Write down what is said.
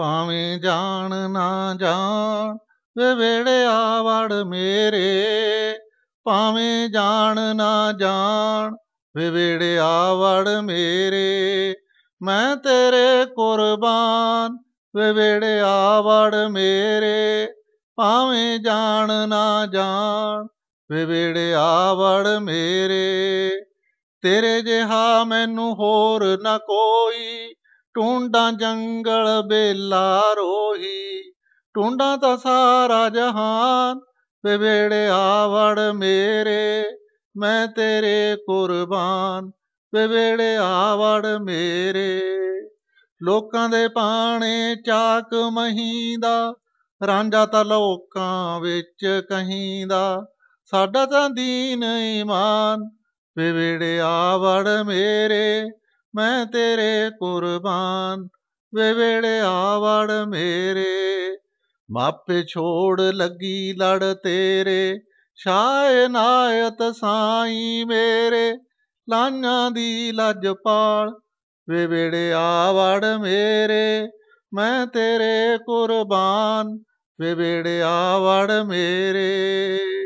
ਭਾਵੇਂ ਜਾਣ ਨਾ ਜਾਣ ਵੇ ਵੇੜਿਆ ਵੜ ਮੇਰੇ ਭਾਵੇਂ ਜਾਣ ਨਾ ਜਾਣ ਵੇ ਵੇੜਿਆ ਵੜ ਮੇਰੇ ਮੈਂ ਤੇਰੇ ਕੁਰਬਾਨ ਵੇ ਵੇੜਿਆ ਵੜ ਮੇਰੇ ਭਾਵੇਂ ਜਾਣ ਨਾ ਜਾਣ ਵੇ ਵੇੜਿਆ ਵੜ ਮੇਰੇ ਤੇਰੇ ਜਿਹਾ ਮੈਨੂੰ ਹੋਰ ਨਾ ਕੋਈ ਟੁੰਡਾਂ ਜੰਗਲ ਬੇਲਾ ਰੋਹੀ ਟੁੰਡਾਂ ਤਾਂ ਸਾਰਾ ਜਹਾਨ ਬਵੇੜੇ ਆਵੜ ਮੇਰੇ ਮੈਂ ਤੇਰੇ ਕੁਰਬਾਨ ਬਵੇੜੇ ਆਵੜ ਮੇਰੇ ਲੋਕਾਂ ਦੇ ਪਾਣੇ ਚਾਕ ਮਹੀਂਦਾ ਰਾਂਝਾ ਤਾਂ ਲੋਕਾਂ ਵਿੱਚ ਕਹੀਂਦਾ ਸਾਡਾ ਤਾਂ ਦੀਨ ਇਮਾਨ ਬਵੇੜੇ ਆਵੜ ਮੇਰੇ ਮੈਂ ਤੇਰੇ ਕੁਰਬਾਨ ਵੇ ਵੇੜੇ ਆਵੜ ਮੇਰੇ ਮਾਪੇ ਛੋੜ ਲੱਗੀ ਲੜ ਤੇਰੇ ਸ਼ਾਇ ਨਾਇਤ ਸਾਈ ਮੇਰੇ ਲਾਨਾਂ ਦੀ ਲੱਜ ਪਾਲ ਵੇ ਵੇੜੇ ਆਵੜ ਮੇਰੇ ਮੈਂ ਤੇਰੇ ਕੁਰਬਾਨ ਵੇ ਵੇੜੇ ਆਵੜ ਮੇਰੇ